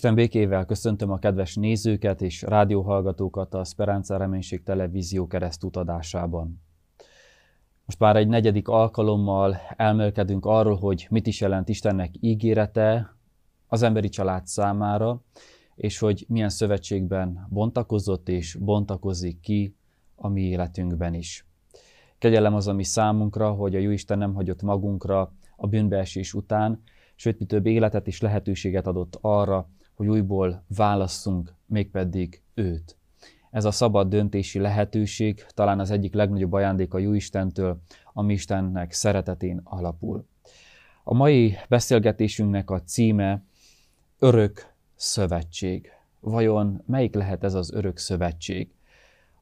Isten békével köszöntöm a kedves nézőket és rádióhallgatókat a Speranza Reménység Televízió keresztutadásában. Most már egy negyedik alkalommal elmélkedünk arról, hogy mit is jelent Istennek ígérete az emberi család számára, és hogy milyen szövetségben bontakozott és bontakozik ki a mi életünkben is. Kegyelem az, ami számunkra, hogy a Jóisten nem hagyott magunkra a bűnbeesés után, sőt, mi több életet és lehetőséget adott arra, hogy újból válasszunk, mégpedig őt. Ez a szabad döntési lehetőség talán az egyik legnagyobb ajándék a jó Istentől, ami Istennek szeretetén alapul. A mai beszélgetésünknek a címe Örök Szövetség. Vajon melyik lehet ez az örök szövetség?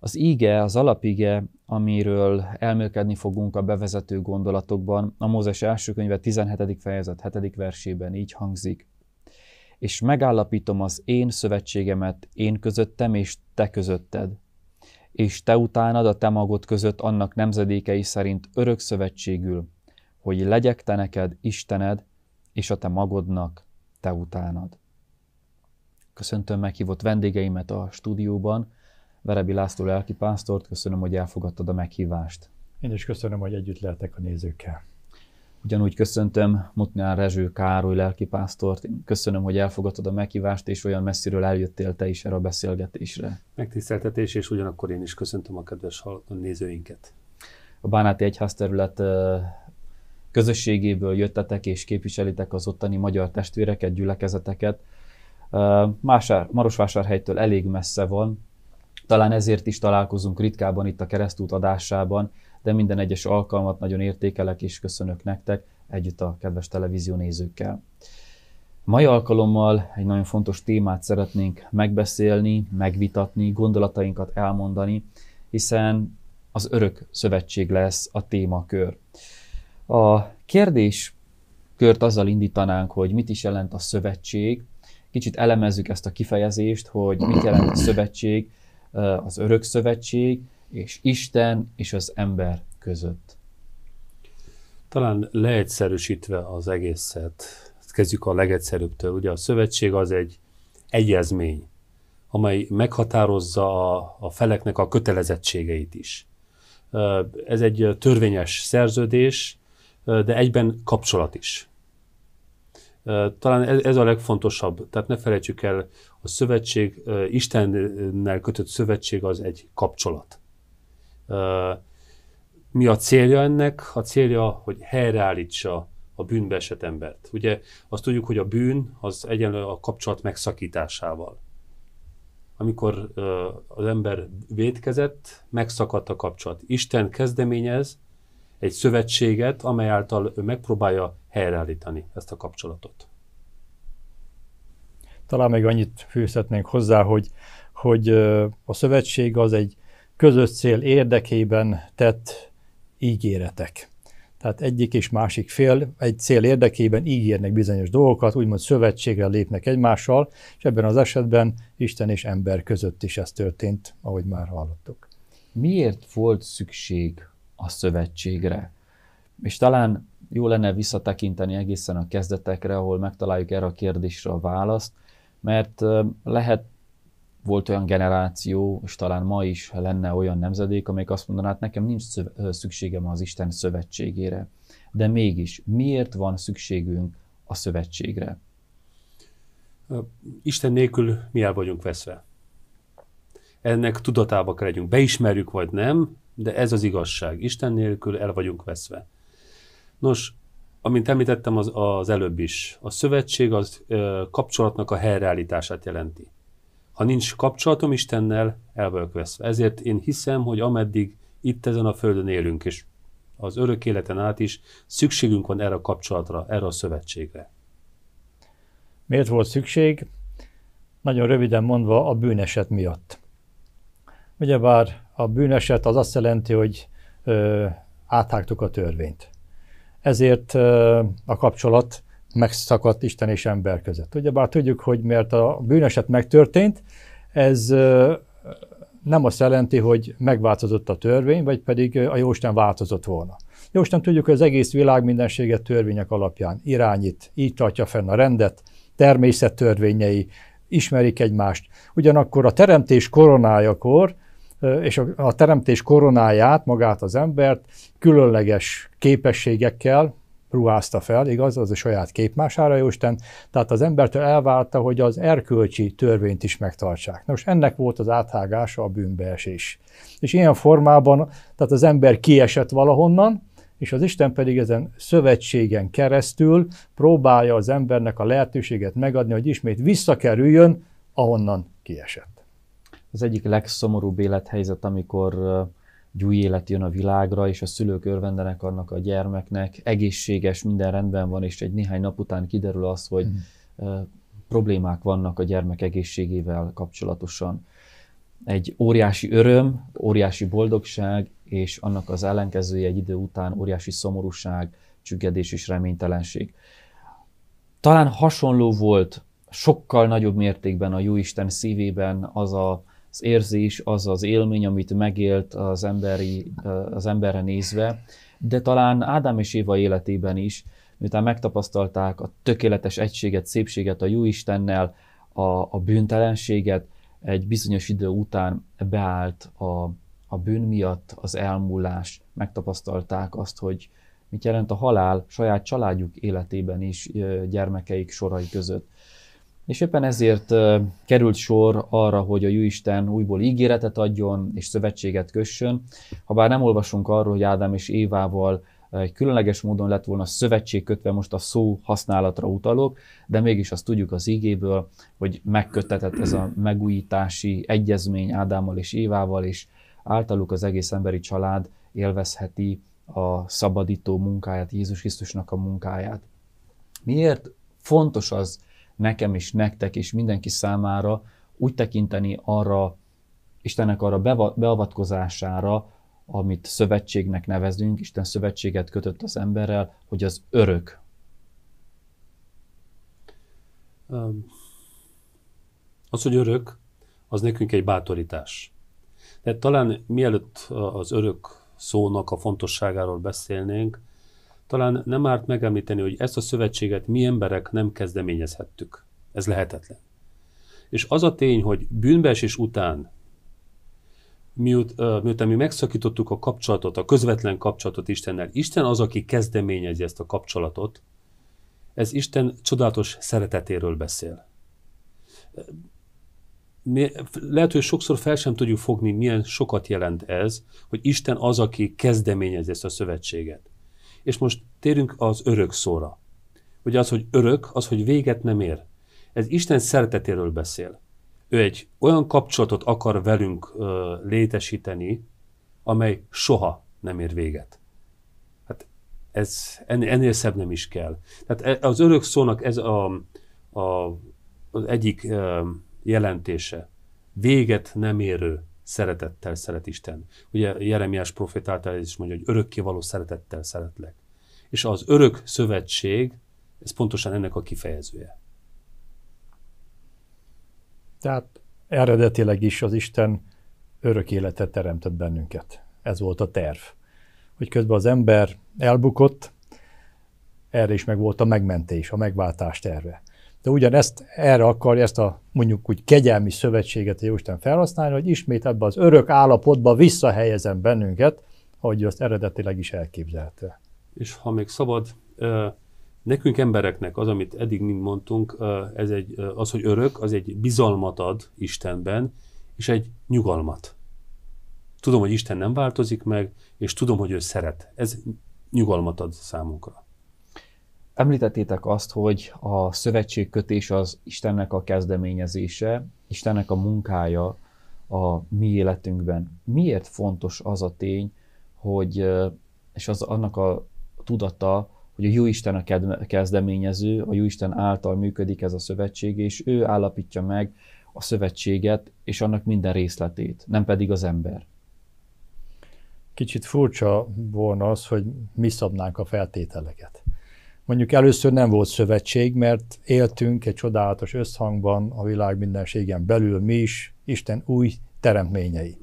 Az íge, az alapige, amiről elmélkedni fogunk a bevezető gondolatokban, a Mózes első könyve 17. fejezet 7. versében így hangzik és megállapítom az én szövetségemet én közöttem és te közötted, és te utánad a te magod között annak nemzedékei szerint örök szövetségül, hogy legyek te neked Istened, és a te magodnak te utánad. Köszöntöm meghívott vendégeimet a stúdióban, Verebi László lelkipásztort, köszönöm, hogy elfogadtad a meghívást. Én is köszönöm, hogy együtt lehetek a nézőkkel. Ugyanúgy köszöntöm Mutnár Rezső Károly lelkipásztort. köszönöm, hogy elfogadtad a meghívást, és olyan messziről eljöttél te is erre a beszélgetésre. Megtiszteltetés, és ugyanakkor én is köszöntöm a kedves nézőinket. A Bánáti Egyház terület közösségéből jöttetek és képviselitek az ottani magyar testvéreket, gyülekezeteket. Másár, Marosvásárhelytől elég messze van, talán ezért is találkozunk ritkában itt a keresztút adásában, de minden egyes alkalmat nagyon értékelek és köszönök nektek együtt a kedves televízió nézőkkel. Mai alkalommal egy nagyon fontos témát szeretnénk megbeszélni, megvitatni, gondolatainkat elmondani, hiszen az örök szövetség lesz a témakör. A kérdés kört azzal indítanánk, hogy mit is jelent a szövetség. Kicsit elemezzük ezt a kifejezést, hogy mit jelent a szövetség, az örök szövetség, és Isten és az ember között. Talán leegyszerűsítve az egészet, kezdjük a legegyszerűbbtől. Ugye a szövetség az egy egyezmény, amely meghatározza a, a feleknek a kötelezettségeit is. Ez egy törvényes szerződés, de egyben kapcsolat is. Talán ez, a legfontosabb, tehát ne felejtsük el, a szövetség, Istennel kötött szövetség az egy kapcsolat. Mi a célja ennek? A célja, hogy helyreállítsa a bűnbe esett embert. Ugye azt tudjuk, hogy a bűn az egyenlő a kapcsolat megszakításával. Amikor az ember védkezett, megszakadt a kapcsolat. Isten kezdeményez egy szövetséget, amely által ő megpróbálja helyreállítani ezt a kapcsolatot. Talán még annyit fűzhetnénk hozzá, hogy, hogy a szövetség az egy közös cél érdekében tett ígéretek. Tehát egyik és másik fél egy cél érdekében ígérnek bizonyos dolgokat, úgymond szövetségre lépnek egymással, és ebben az esetben Isten és ember között is ez történt, ahogy már hallottuk. Miért volt szükség a szövetségre? És talán jó lenne visszatekinteni egészen a kezdetekre, ahol megtaláljuk erre a kérdésre a választ, mert lehet volt olyan generáció, és talán ma is lenne olyan nemzedék, amelyik azt mondaná, hát nekem nincs szükségem az Isten szövetségére. De mégis, miért van szükségünk a szövetségre? Isten nélkül mi el vagyunk veszve. Ennek tudatába kell legyünk. Beismerjük vagy nem, de ez az igazság. Isten nélkül el vagyunk veszve. Nos, amint említettem az, az előbb is, a szövetség az ö, kapcsolatnak a helyreállítását jelenti ha nincs kapcsolatom Istennel, el vagyok veszve. Ezért én hiszem, hogy ameddig itt ezen a földön élünk, és az örök életen át is szükségünk van erre a kapcsolatra, erre a szövetségre. Miért volt szükség? Nagyon röviden mondva a bűneset miatt. Ugyebár a bűneset az azt jelenti, hogy ö, áthágtuk a törvényt. Ezért ö, a kapcsolat megszakadt Isten és ember között. bár tudjuk, hogy mert a bűneset megtörtént, ez nem azt jelenti, hogy megváltozott a törvény, vagy pedig a Jóisten változott volna. Jóisten tudjuk, hogy az egész világ mindenséget törvények alapján irányít, így tartja fenn a rendet, természet törvényei, ismerik egymást. Ugyanakkor a teremtés koronájakor, és a teremtés koronáját, magát az embert különleges képességekkel, ruházta fel, igaz, az a saját képmására Jóisten, tehát az embertől elvárta, hogy az erkölcsi törvényt is megtartsák. Nos, ennek volt az áthágása a bűnbeesés. És ilyen formában, tehát az ember kiesett valahonnan, és az Isten pedig ezen szövetségen keresztül próbálja az embernek a lehetőséget megadni, hogy ismét visszakerüljön, ahonnan kiesett. Az egyik legszomorúbb élethelyzet, amikor egy új élet jön a világra, és a szülők örvendenek annak a gyermeknek, egészséges, minden rendben van, és egy néhány nap után kiderül az, hogy hmm. problémák vannak a gyermek egészségével kapcsolatosan. Egy óriási öröm, óriási boldogság, és annak az ellenkezője egy idő után óriási szomorúság, csüggedés és reménytelenség. Talán hasonló volt sokkal nagyobb mértékben a Jóisten szívében az a az érzés, az az élmény, amit megélt az, emberi, az emberre nézve, de talán Ádám és Éva életében is, miután megtapasztalták a tökéletes egységet, szépséget a jó Istennel, a, a bűntelenséget, egy bizonyos idő után beállt a, a bűn miatt az elmúlás, megtapasztalták azt, hogy mit jelent a halál saját családjuk életében is, gyermekeik sorai között. És éppen ezért került sor arra, hogy a Jóisten újból ígéretet adjon és szövetséget kössön. Habár nem olvasunk arról, hogy Ádám és Évával egy különleges módon lett volna szövetség kötve, most a szó használatra utalok, de mégis azt tudjuk az ígéből, hogy megkötetett ez a megújítási egyezmény Ádámmal és Évával, és általuk az egész emberi család élvezheti a szabadító munkáját, Jézus Krisztusnak a munkáját. Miért fontos az, nekem is, nektek is, mindenki számára úgy tekinteni arra, Istennek arra beavatkozására, amit szövetségnek nevezünk, Isten szövetséget kötött az emberrel, hogy az örök. Az, hogy örök, az nekünk egy bátorítás. Tehát talán mielőtt az örök szónak a fontosságáról beszélnénk, talán nem árt megemlíteni, hogy ezt a szövetséget mi emberek nem kezdeményezhettük. Ez lehetetlen. És az a tény, hogy bűnbeesés után, miut, uh, miután mi megszakítottuk a kapcsolatot, a közvetlen kapcsolatot Istennel, Isten az, aki kezdeményezi ezt a kapcsolatot, ez Isten csodálatos szeretetéről beszél. Mi, lehet, hogy sokszor fel sem tudjuk fogni, milyen sokat jelent ez, hogy Isten az, aki kezdeményezi ezt a szövetséget. És most térünk az örök szóra. Hogy az, hogy örök, az, hogy véget nem ér. Ez Isten szeretetéről beszél. Ő egy olyan kapcsolatot akar velünk ö, létesíteni, amely soha nem ér véget. Hát ez ennél, ennél szebb nem is kell. Tehát e, az örök szónak ez a, a, az egyik ö, jelentése. Véget nem érő szeretettel szeret Isten. Ugye Jeremiás profét által is mondja, hogy örökké való szeretettel szeretlek. És az örök szövetség, ez pontosan ennek a kifejezője. Tehát eredetileg is az Isten örök életet teremtett bennünket. Ez volt a terv. Hogy közben az ember elbukott, erre is meg volt a megmentés, a megváltás terve de ugyanezt erre akarja ezt a mondjuk úgy kegyelmi szövetséget a Jóisten felhasználni, hogy ismét ebbe az örök állapotba visszahelyezem bennünket, ahogy azt eredetileg is elképzelte. És ha még szabad, nekünk embereknek az, amit eddig mind mondtunk, ez egy, az, hogy örök, az egy bizalmat ad Istenben, és egy nyugalmat. Tudom, hogy Isten nem változik meg, és tudom, hogy ő szeret. Ez nyugalmat ad számunkra. Említettétek azt, hogy a szövetségkötés az Istennek a kezdeményezése, Istennek a munkája a mi életünkben. Miért fontos az a tény, hogy, és az annak a tudata, hogy a Jóisten a kezdeményező, a Jóisten által működik ez a szövetség, és ő állapítja meg a szövetséget és annak minden részletét, nem pedig az ember. Kicsit furcsa volna az, hogy mi szabnánk a feltételeket. Mondjuk először nem volt szövetség, mert éltünk egy csodálatos összhangban a világ mindenségen belül, mi is, Isten új teremtményei.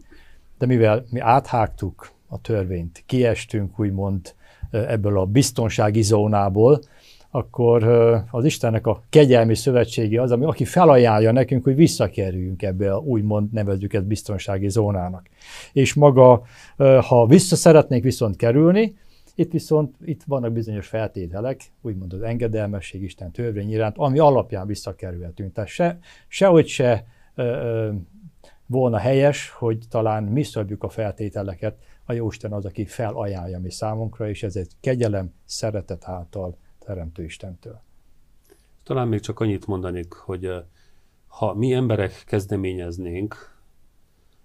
De mivel mi áthágtuk a törvényt, kiestünk úgymond ebből a biztonsági zónából, akkor az Istennek a kegyelmi szövetségi az, ami, aki felajánlja nekünk, hogy visszakerüljünk ebbe a úgymond nevezzük ezt biztonsági zónának. És maga, ha vissza szeretnék viszont kerülni, itt viszont itt vannak bizonyos feltételek, úgymond az engedelmesség Isten törvény iránt, ami alapján visszakerülhetünk. Tehát se, sehogy se ö, ö, volna helyes, hogy talán mi szabjuk a feltételeket, a Jóisten az, aki felajánlja mi számunkra, és ez egy kegyelem, szeretet által Teremtő Istentől. Talán még csak annyit mondanék, hogy ha mi emberek kezdeményeznénk,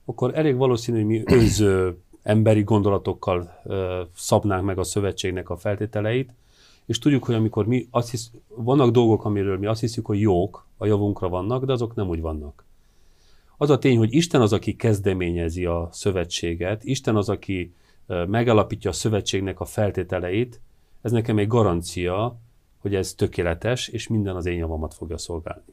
akkor elég valószínű, hogy mi önző emberi gondolatokkal szabnánk meg a szövetségnek a feltételeit, és tudjuk, hogy amikor mi azt hisz, vannak dolgok, amiről mi azt hiszük, hogy jók, a javunkra vannak, de azok nem úgy vannak. Az a tény, hogy Isten az, aki kezdeményezi a szövetséget, Isten az, aki megalapítja a szövetségnek a feltételeit, ez nekem egy garancia, hogy ez tökéletes, és minden az én javamat fogja szolgálni.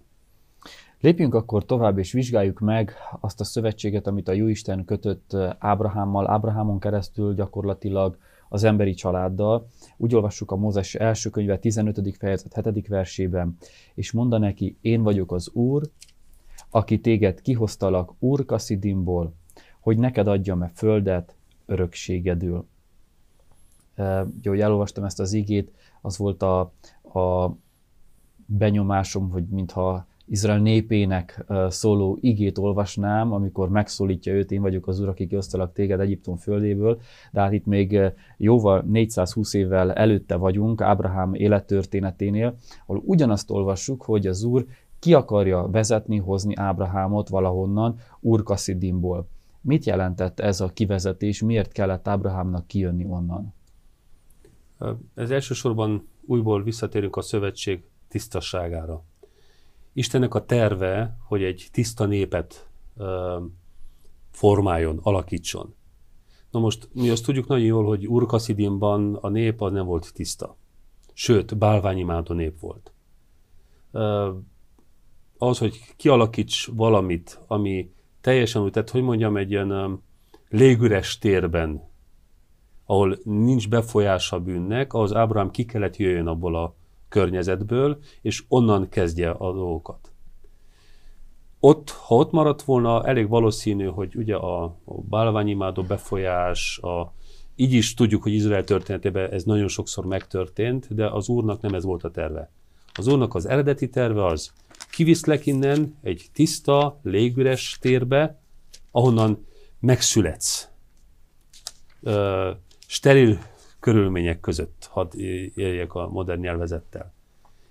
Lépjünk akkor tovább, és vizsgáljuk meg azt a szövetséget, amit a Jóisten kötött eh, Ábrahámmal, Ábrahámon keresztül gyakorlatilag az emberi családdal. Úgy olvassuk a Mózes első könyve 15. fejezet 7. versében, és mondta neki, én vagyok az Úr, aki téged kihoztalak Úr Kaszidimból, hogy neked adjam e földet örökségedül. E, hogy elolvastam ezt az igét, az volt a, a benyomásom, hogy mintha Izrael népének szóló igét olvasnám, amikor megszólítja őt, én vagyok az Úr, aki kiosztalak téged Egyiptom földéből, de hát itt még jóval 420 évvel előtte vagyunk Ábrahám élettörténeténél, ahol ugyanazt olvassuk, hogy az Úr ki akarja vezetni, hozni Ábrahámot valahonnan, Kassidimból. Mit jelentett ez a kivezetés, miért kellett Ábrahámnak kijönni onnan? Ez elsősorban újból visszatérünk a szövetség tisztaságára. Istennek a terve, hogy egy tiszta népet ö, formáljon, alakítson. Na most mi azt tudjuk nagyon jól, hogy Urkaszidinban a nép az nem volt tiszta. Sőt, bálványimádó nép volt. Ö, az, hogy kialakíts valamit, ami teljesen úgy, tehát hogy mondjam, egy ilyen ö, légüres térben, ahol nincs befolyása bűnnek, az Ábrám ki kellett jöjjön abból a környezetből, és onnan kezdje a dolgokat. Ott, ha ott maradt volna, elég valószínű, hogy ugye a, a bálványimádó befolyás, a, így is tudjuk, hogy Izrael történetében ez nagyon sokszor megtörtént, de az úrnak nem ez volt a terve. Az úrnak az eredeti terve az, kiviszlek innen egy tiszta, légüres térbe, ahonnan megszületsz. Ö, steril körülmények között, hadd éljek a modern nyelvezettel.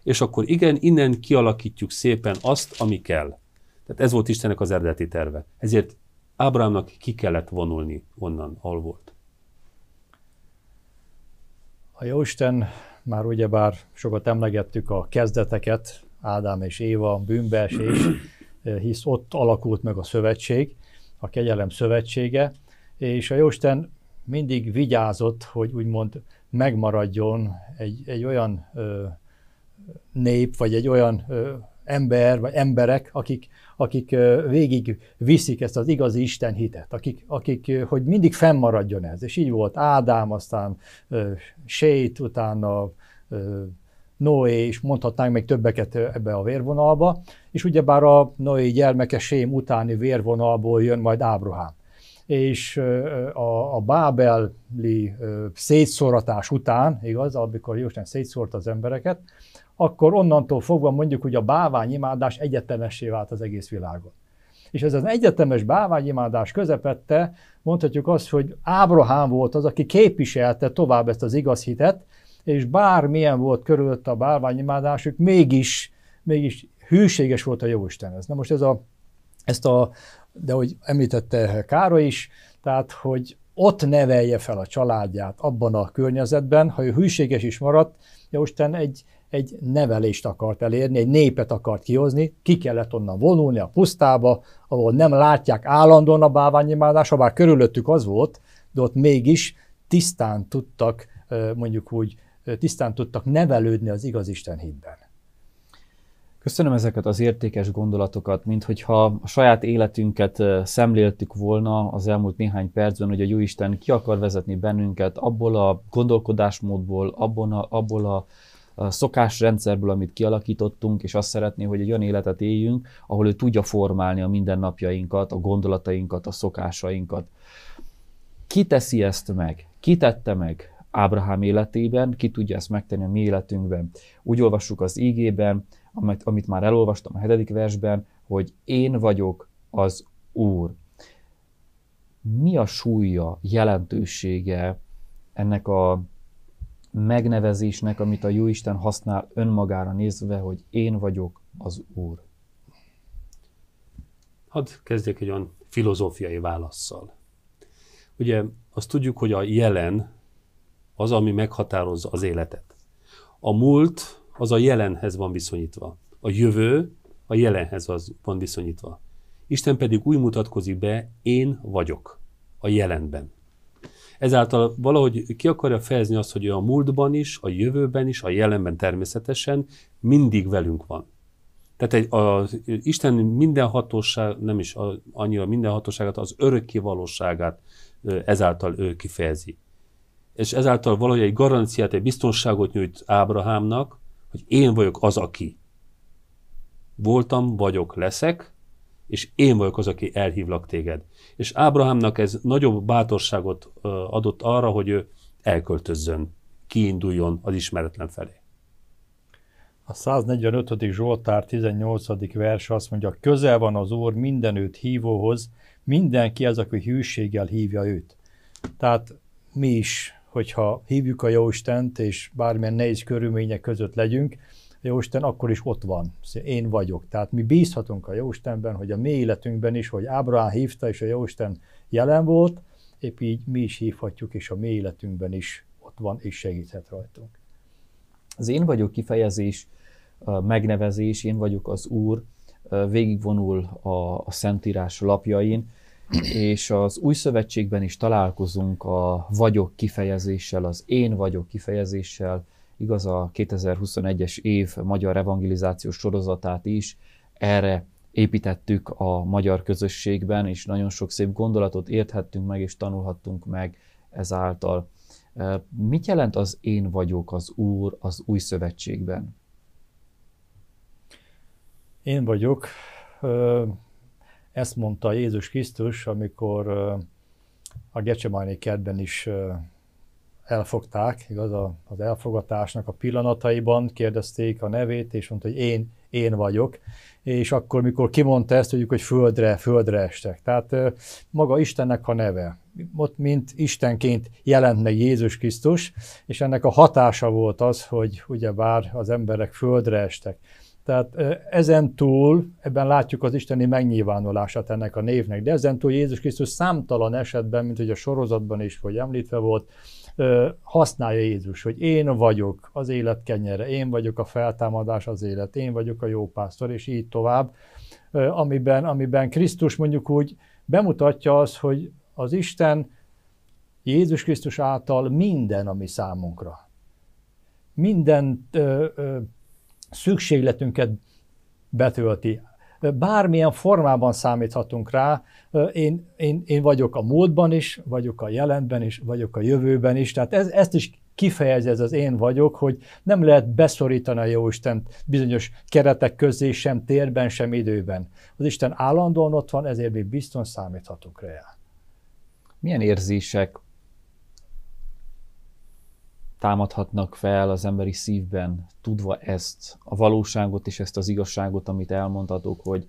És akkor igen, innen kialakítjuk szépen azt, ami kell. Tehát ez volt Istennek az eredeti terve. Ezért Ábrámnak ki kellett vonulni onnan, ahol volt. A Jóisten már ugyebár sokat emlegettük a kezdeteket, Ádám és Éva, bűnbeesés, eh, hisz ott alakult meg a szövetség, a kegyelem szövetsége, és a Jóisten mindig vigyázott, hogy úgymond megmaradjon egy, egy olyan ö, nép, vagy egy olyan ö, ember, vagy emberek, akik, akik ö, végig viszik ezt az igazi Isten hitet, akik, akik ö, hogy mindig fennmaradjon ez. És így volt Ádám, aztán ö, Sét, utána ö, Noé, és mondhatnánk még többeket ebbe a vérvonalba, és ugyebár a Noé gyermeke Sém utáni vérvonalból jön majd Ábrahám és a, a bábeli szétszóratás után, igaz, amikor Jóisten szétszórt az embereket, akkor onnantól fogva mondjuk, hogy a báványimádás egyetemessé vált az egész világon. És ez az egyetemes báványimádás közepette, mondhatjuk azt, hogy Ábrahám volt az, aki képviselte tovább ezt az igaz hitet, és bármilyen volt körülött a báványimádásuk, mégis, mégis hűséges volt a Jóistenhez. Na most ez a, ezt a, de hogy említette Károly is, tehát hogy ott nevelje fel a családját, abban a környezetben, ha ő hűséges is maradt, Jóisten egy, egy nevelést akart elérni, egy népet akart kihozni, ki kellett onnan vonulni a pusztába, ahol nem látják állandóan a báványimádás, ha bár körülöttük az volt, de ott mégis tisztán tudtak, mondjuk úgy, tisztán tudtak nevelődni az igaz Isten hídben. Köszönöm ezeket az értékes gondolatokat, minthogyha a saját életünket szemléltük volna az elmúlt néhány percben, hogy a Jóisten ki akar vezetni bennünket abból a gondolkodásmódból, abból a, abból a szokásrendszerből, amit kialakítottunk, és azt szeretné, hogy egy olyan életet éljünk, ahol ő tudja formálni a mindennapjainkat, a gondolatainkat, a szokásainkat. Ki teszi ezt meg? Ki tette meg Ábrahám életében? Ki tudja ezt megtenni a mi életünkben? Úgy olvassuk az ígében, amit, amit már elolvastam a hetedik versben, hogy én vagyok az Úr. Mi a súlya, jelentősége ennek a megnevezésnek, amit a Jóisten használ önmagára nézve, hogy én vagyok az Úr? Hadd kezdjek egy olyan filozófiai válaszsal. Ugye azt tudjuk, hogy a jelen az, ami meghatározza az életet. A múlt az a jelenhez van viszonyítva. A jövő a jelenhez az van viszonyítva. Isten pedig úgy mutatkozik be, én vagyok a jelenben. Ezáltal valahogy ki akarja fejezni azt, hogy a múltban is, a jövőben is, a jelenben természetesen mindig velünk van. Tehát egy, a, Isten minden hatóság, nem is a, annyira minden hatóságát, az örökké valóságát ezáltal ő kifejezi. És ezáltal valahogy egy garanciát, egy biztonságot nyújt Ábrahámnak, hogy én vagyok az, aki voltam, vagyok, leszek, és én vagyok az, aki elhívlak téged. És Ábrahámnak ez nagyobb bátorságot adott arra, hogy ő elköltözzön, kiinduljon az ismeretlen felé. A 145. Zsoltár 18. verse azt mondja, közel van az Úr mindenőt hívóhoz, mindenki az, aki hűséggel hívja őt. Tehát mi is hogyha hívjuk a Jóistent, és bármilyen nehéz körülmények között legyünk, a Jóisten akkor is ott van, szóval én vagyok. Tehát mi bízhatunk a Jóistenben, hogy a mi életünkben is, hogy Ábrahám hívta, és a Jóisten jelen volt, épp így mi is hívhatjuk, és a mi életünkben is ott van, és segíthet rajtunk. Az én vagyok kifejezés, megnevezés, én vagyok az Úr, végigvonul a, a Szentírás lapjain, és az új szövetségben is találkozunk a vagyok kifejezéssel, az én vagyok kifejezéssel, igaz a 2021-es év magyar evangelizációs sorozatát is, erre építettük a magyar közösségben, és nagyon sok szép gondolatot érthettünk meg, és tanulhattunk meg ezáltal. Mit jelent az én vagyok az Úr az új szövetségben? Én vagyok, ezt mondta Jézus Krisztus, amikor a Gecsemani kertben is elfogták, igaz, az elfogatásnak a pillanataiban kérdezték a nevét, és mondta, hogy én, én vagyok. És akkor, mikor kimondta ezt, tudjuk, hogy földre, földre estek. Tehát maga Istennek a neve. Ott, mint Istenként jelent meg Jézus Krisztus, és ennek a hatása volt az, hogy ugyebár az emberek földre estek. Tehát ezen túl, ebben látjuk az isteni megnyilvánulását ennek a névnek, de ezen túl Jézus Krisztus számtalan esetben, mint hogy a sorozatban is, hogy említve volt, használja Jézus, hogy én vagyok az élet kenyere, én vagyok a feltámadás az élet, én vagyok a jó pásztor, és így tovább, amiben, amiben Krisztus mondjuk úgy bemutatja az, hogy az Isten Jézus Krisztus által minden, ami számunkra, minden szükségletünket betölti. Bármilyen formában számíthatunk rá, én, én, én vagyok a módban is, vagyok a jelenben is, vagyok a jövőben is, tehát ez, ezt is kifejezi ez az én vagyok, hogy nem lehet beszorítani a Jóisten bizonyos keretek közé, sem térben, sem időben. Az Isten állandóan ott van, ezért mi bizton számíthatunk rá. Milyen érzések támadhatnak fel az emberi szívben, tudva ezt, a valóságot és ezt az igazságot, amit elmondhatok, hogy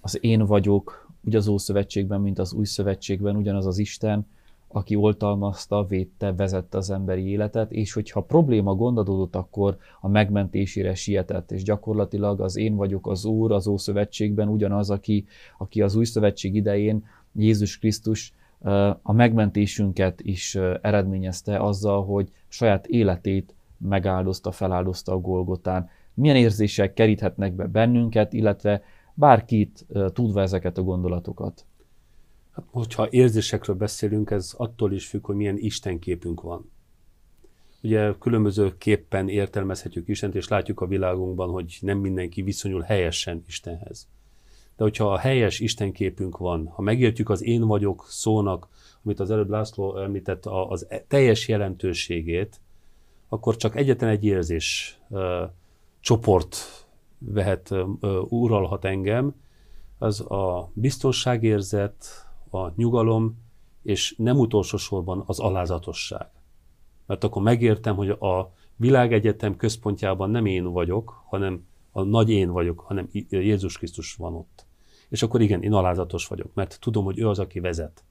az én vagyok, úgy az Ószövetségben, mint az Új Szövetségben, ugyanaz az Isten, aki oltalmazta, védte, vezette az emberi életet, és hogyha probléma gondadódott, akkor a megmentésére sietett, és gyakorlatilag az én vagyok az Úr az Ószövetségben, ugyanaz, aki, aki az Új Szövetség idején Jézus Krisztus a megmentésünket is eredményezte azzal, hogy saját életét megáldozta, feláldozta a Golgotán. Milyen érzések keríthetnek be bennünket, illetve bárkit tudva ezeket a gondolatokat? Hát, hogyha érzésekről beszélünk, ez attól is függ, hogy milyen istenképünk van. Ugye különböző képpen értelmezhetjük Istent, és látjuk a világunkban, hogy nem mindenki viszonyul helyesen Istenhez de hogyha a helyes istenképünk van, ha megértjük az én vagyok szónak, amit az előbb László említett, az e- teljes jelentőségét, akkor csak egyetlen egy érzés csoport vehet, uralhat engem, az a biztonságérzet, a nyugalom, és nem utolsó sorban az alázatosság. Mert akkor megértem, hogy a világegyetem központjában nem én vagyok, hanem a nagy én vagyok, hanem Jézus Krisztus van ott. És akkor igen, én alázatos vagyok, mert tudom, hogy ő az, aki vezet.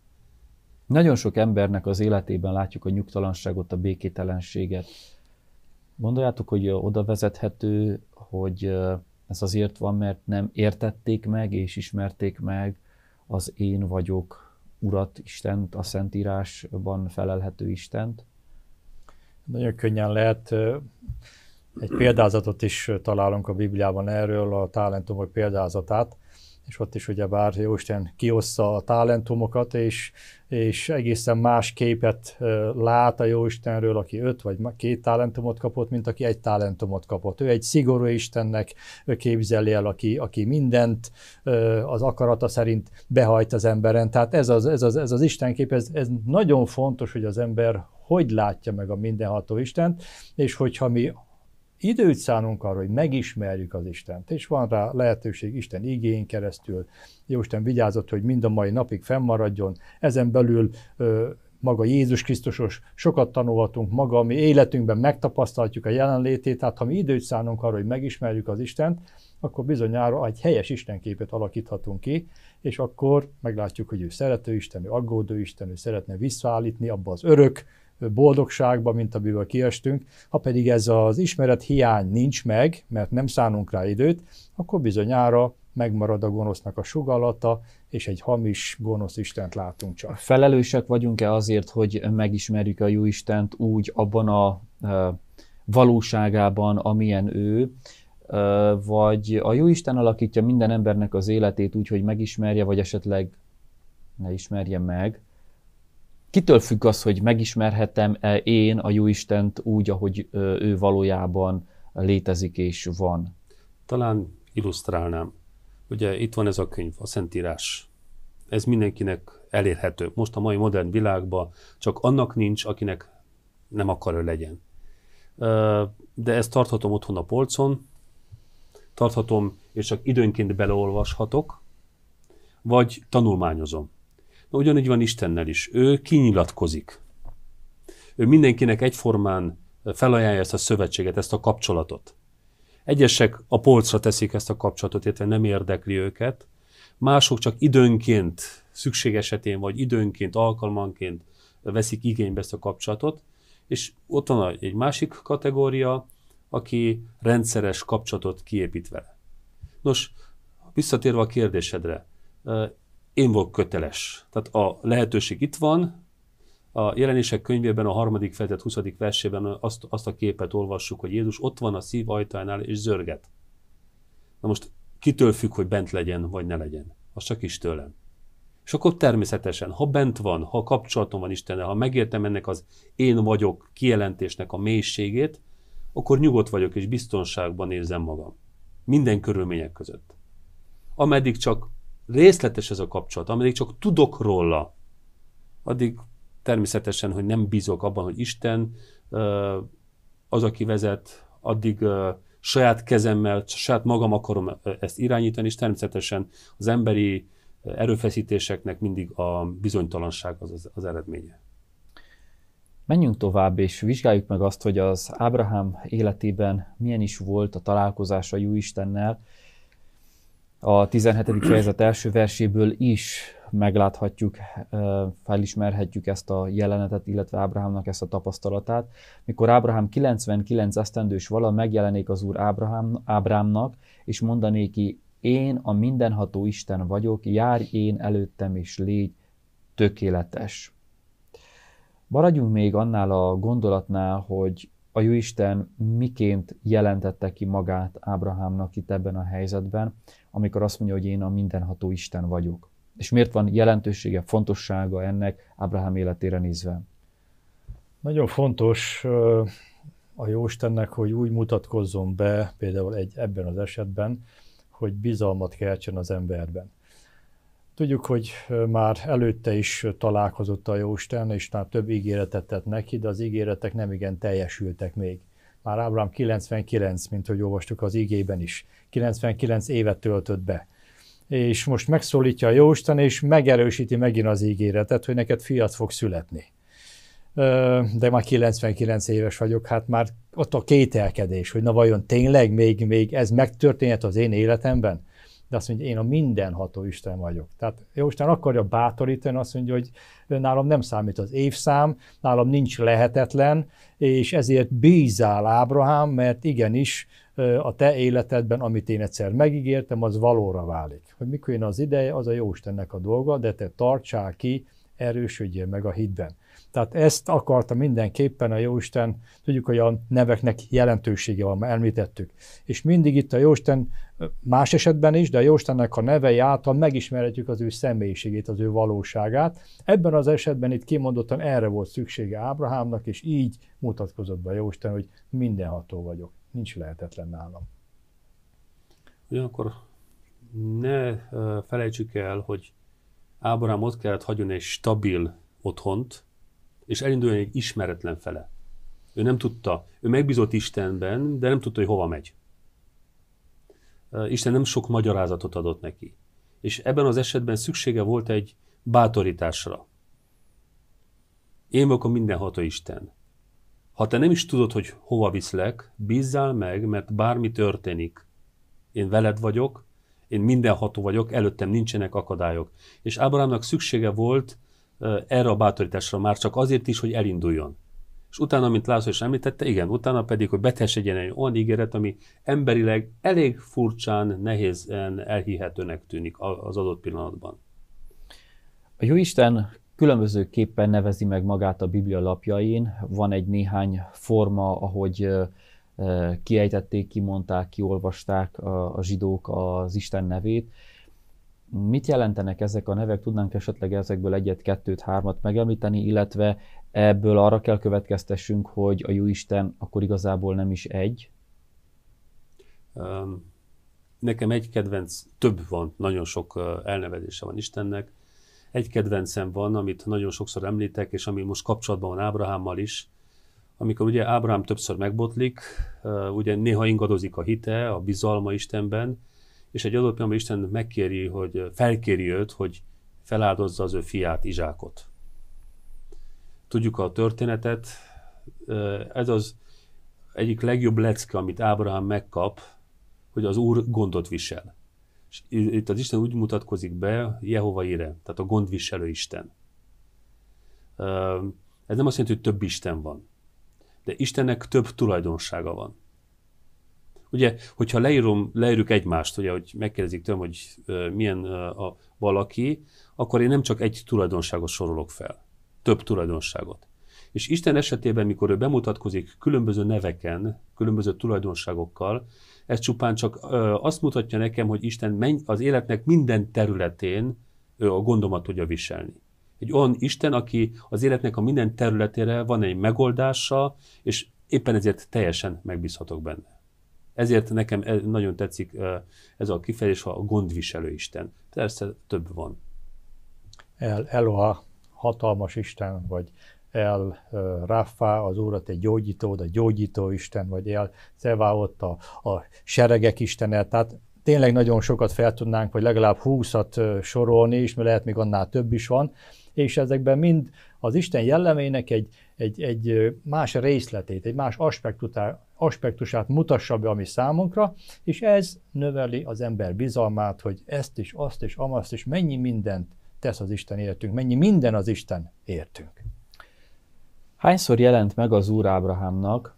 Nagyon sok embernek az életében látjuk a nyugtalanságot, a békételenséget. Gondoljátok, hogy oda vezethető, hogy ez azért van, mert nem értették meg és ismerték meg az én vagyok urat, Istent, a Szentírásban felelhető Istent. Nagyon könnyen lehet egy példázatot is találunk a Bibliában erről, a talentumok példázatát, és ott is ugye bár Jóisten kiossza a talentumokat, és, és egészen más képet lát a Jóistenről, aki öt vagy két talentumot kapott, mint aki egy talentumot kapott. Ő egy szigorú Istennek képzeli el, aki, aki mindent az akarata szerint behajt az emberen. Tehát ez az, ez az, ez az Isten kép, ez, ez nagyon fontos, hogy az ember hogy látja meg a mindenható Istent, és hogyha mi időt szánunk arra, hogy megismerjük az Istent, és van rá lehetőség Isten igény keresztül. Jó Isten vigyázott, hogy mind a mai napig fennmaradjon. Ezen belül ö, maga Jézus Krisztusos, sokat tanulhatunk maga, mi életünkben megtapasztaltjuk a jelenlétét, tehát ha mi időt szánunk arra, hogy megismerjük az Istent, akkor bizonyára egy helyes Isten képet alakíthatunk ki, és akkor meglátjuk, hogy ő szerető Isten, ő aggódó Isten, ő szeretne visszaállítni abba az örök, boldogságba, mint amiből kiestünk. Ha pedig ez az ismeret hiány nincs meg, mert nem szánunk rá időt, akkor bizonyára megmarad a gonosznak a sugallata, és egy hamis, gonosz Istent látunk csak. Felelősek vagyunk-e azért, hogy megismerjük a jó Istent úgy abban a valóságában, amilyen ő, vagy a jó Isten alakítja minden embernek az életét úgy, hogy megismerje, vagy esetleg ne ismerje meg, kitől függ az, hogy megismerhetem-e én a Jó Istent úgy, ahogy ő valójában létezik és van? Talán illusztrálnám. Ugye itt van ez a könyv, a Szentírás. Ez mindenkinek elérhető. Most a mai modern világban csak annak nincs, akinek nem akar ő legyen. De ezt tarthatom otthon a polcon, tarthatom, és csak időnként beleolvashatok, vagy tanulmányozom ugyanúgy van Istennel is. Ő kinyilatkozik. Ő mindenkinek egyformán felajánlja ezt a szövetséget, ezt a kapcsolatot. Egyesek a polcra teszik ezt a kapcsolatot, illetve nem érdekli őket, mások csak időnként, szükség esetén, vagy időnként, alkalmanként veszik igénybe ezt a kapcsolatot, és ott van egy másik kategória, aki rendszeres kapcsolatot kiépít vele. Nos, visszatérve a kérdésedre, én vagyok köteles. Tehát a lehetőség itt van, a jelenések könyvében a harmadik fejezet 20. versében azt, azt a képet olvassuk, hogy Jézus ott van a szív ajtajánál és zörget. Na most kitől függ, hogy bent legyen, vagy ne legyen? Az csak is tőlem. És akkor természetesen, ha bent van, ha kapcsolatom van Istennel, ha megértem ennek az én vagyok kijelentésnek a mélységét, akkor nyugodt vagyok és biztonságban érzem magam. Minden körülmények között. Ameddig csak részletes ez a kapcsolat, ameddig csak tudok róla, addig természetesen, hogy nem bízok abban, hogy Isten az, aki vezet, addig saját kezemmel, saját magam akarom ezt irányítani, és természetesen az emberi erőfeszítéseknek mindig a bizonytalanság az, az, az eredménye. Menjünk tovább, és vizsgáljuk meg azt, hogy az Ábrahám életében milyen is volt a találkozása Jó Istennel, a 17. fejezet első verséből is megláthatjuk, felismerhetjük ezt a jelenetet, illetve Ábrahámnak ezt a tapasztalatát. Mikor Ábrahám 99 esztendős vala megjelenik az Úr Ábrahám, Ábrámnak, és ki, én a mindenható Isten vagyok, járj én előttem és légy tökéletes. Maradjunk még annál a gondolatnál, hogy a Jóisten miként jelentette ki magát Ábrahámnak itt ebben a helyzetben, amikor azt mondja, hogy én a mindenható Isten vagyok. És miért van jelentősége, fontossága ennek Ábrahám életére nézve? Nagyon fontos a Jóistennek, hogy úgy mutatkozzon be, például egy, ebben az esetben, hogy bizalmat keltsen az emberben. Tudjuk, hogy már előtte is találkozott a Jóisten, és már több ígéretet tett neki, de az ígéretek nem igen teljesültek még. Már Ábrám 99, mint hogy olvastuk az igében is, 99 évet töltött be. És most megszólítja a Jóisten, és megerősíti megint az ígéretet, hogy neked fiat fog születni. De már 99 éves vagyok, hát már ott a kételkedés, hogy na vajon tényleg még, még ez megtörténhet az én életemben? de azt mondja, hogy én a mindenható Isten vagyok. Tehát Jóisten akarja bátorítani, azt mondja, hogy nálam nem számít az évszám, nálam nincs lehetetlen, és ezért bízál Ábrahám, mert igenis a te életedben, amit én egyszer megígértem, az valóra válik. Hogy mikor jön az ideje, az a Jóistennek a dolga, de te tartsál ki, erősödjél meg a hitben. Tehát ezt akarta mindenképpen a Jóisten, tudjuk, hogy a neveknek jelentősége van, említettük. És mindig itt a Jóisten, más esetben is, de a Jóistennek a nevei által megismerhetjük az ő személyiségét, az ő valóságát. Ebben az esetben itt kimondottan erre volt szüksége Ábrahámnak, és így mutatkozott be a Jóisten, hogy mindenható vagyok, nincs lehetetlen nálam. Ugyanakkor ne felejtsük el, hogy Ábrahám ott kellett hagyjon egy stabil otthont, és elinduljon egy ismeretlen fele. Ő nem tudta, ő megbízott Istenben, de nem tudta, hogy hova megy. Isten nem sok magyarázatot adott neki. És ebben az esetben szüksége volt egy bátorításra. Én vagyok a mindenható Isten. Ha te nem is tudod, hogy hova viszlek, bízzál meg, mert bármi történik. Én veled vagyok, én mindenható vagyok, előttem nincsenek akadályok. És Ábrahámnak szüksége volt erre a bátorításra már csak azért is, hogy elinduljon. És utána, mint László is említette, igen, utána pedig, hogy betesegyen egy olyan ígéret, ami emberileg elég furcsán, nehézen elhihetőnek tűnik az adott pillanatban. A Jóisten különbözőképpen nevezi meg magát a Biblia lapjain. Van egy néhány forma, ahogy kiejtették, kimondták, kiolvasták a zsidók az Isten nevét Mit jelentenek ezek a nevek? Tudnánk esetleg ezekből egyet, kettőt, hármat megemlíteni, illetve ebből arra kell következtessünk, hogy a Jóisten akkor igazából nem is egy? nekem egy kedvenc, több van, nagyon sok elnevezése van Istennek. Egy kedvencem van, amit nagyon sokszor említek, és ami most kapcsolatban van Ábrahámmal is, amikor ugye Ábrahám többször megbotlik, ugye néha ingadozik a hite, a bizalma Istenben, és egy adott pillanatban Isten megkéri, hogy felkéri őt, hogy feláldozza az ő fiát, Izsákot. Tudjuk a történetet, ez az egyik legjobb lecke, amit Ábrahám megkap, hogy az Úr gondot visel. És itt az Isten úgy mutatkozik be, Jehova ére, tehát a gondviselő Isten. Ez nem azt jelenti, hogy több Isten van, de Istennek több tulajdonsága van. Ugye, hogyha leírom, leírjuk egymást, ugye, hogy megkérdezik tőlem, hogy milyen a valaki, akkor én nem csak egy tulajdonságot sorolok fel, több tulajdonságot. És Isten esetében, mikor ő bemutatkozik különböző neveken, különböző tulajdonságokkal, ez csupán csak azt mutatja nekem, hogy Isten menj, az életnek minden területén ő a gondomat tudja viselni. Egy olyan Isten, aki az életnek a minden területére van egy megoldása, és éppen ezért teljesen megbízhatok benne. Ezért nekem nagyon tetszik ez a kifejezés, ha a gondviselő Isten. Persze több van. El Eloha, hatalmas Isten, vagy El Rafa, az Úrat egy gyógyító, a gyógyító Isten, vagy El Szevá ott a, a seregek Istene. Tehát tényleg nagyon sokat fel tudnánk, vagy legalább húszat sorolni is, mert lehet még annál több is van, és ezekben mind az Isten jellemének egy, egy, egy más részletét, egy más aspektusát, aspektusát mutassa be a mi számunkra, és ez növeli az ember bizalmát, hogy ezt is, azt is, amazt is, mennyi mindent tesz az Isten értünk, mennyi minden az Isten értünk. Hányszor jelent meg az Úr Ábrahámnak,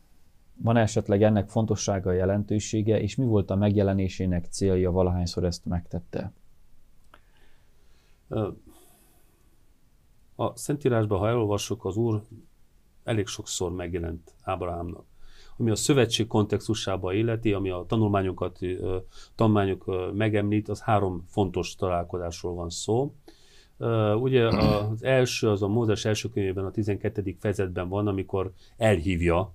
van esetleg ennek fontossága, jelentősége, és mi volt a megjelenésének célja, valahányszor ezt megtette? A Szentírásban, ha elolvassuk, az Úr elég sokszor megjelent Ábrahámnak ami a szövetség kontextusába illeti, ami a tanulmányokat, tanulmányok megemlít, az három fontos találkozásról van szó. Ugye az első, az a Mózes első könyvében, a 12. fejezetben van, amikor elhívja,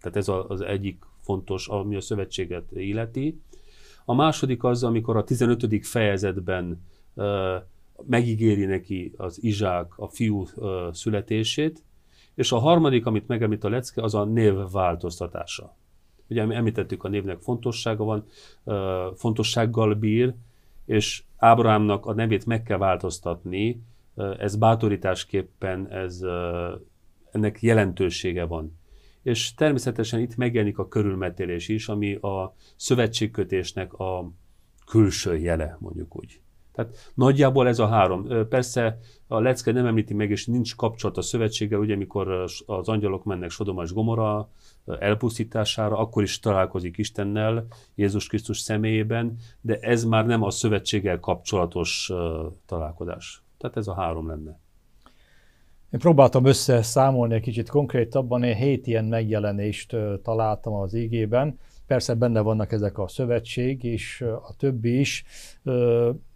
tehát ez az egyik fontos, ami a szövetséget illeti. A második az, amikor a 15. fejezetben megígéri neki az Izsák a fiú születését, és a harmadik, amit megemlít a lecke, az a név változtatása. Ugye említettük, a névnek fontossága van, fontossággal bír, és Ábrahámnak a nevét meg kell változtatni, ez bátorításképpen, ez, ennek jelentősége van. És természetesen itt megjelenik a körülmetélés is, ami a szövetségkötésnek a külső jele, mondjuk úgy. Tehát nagyjából ez a három. Persze a lecke nem említi meg, és nincs kapcsolat a szövetséggel, ugye amikor az angyalok mennek Sodomás Gomora elpusztítására, akkor is találkozik Istennel, Jézus Krisztus személyében, de ez már nem a szövetséggel kapcsolatos találkozás. Tehát ez a három lenne. Én próbáltam összeszámolni egy kicsit konkrétabban, én hét ilyen megjelenést találtam az ígében. Persze benne vannak ezek a szövetség és a többi is,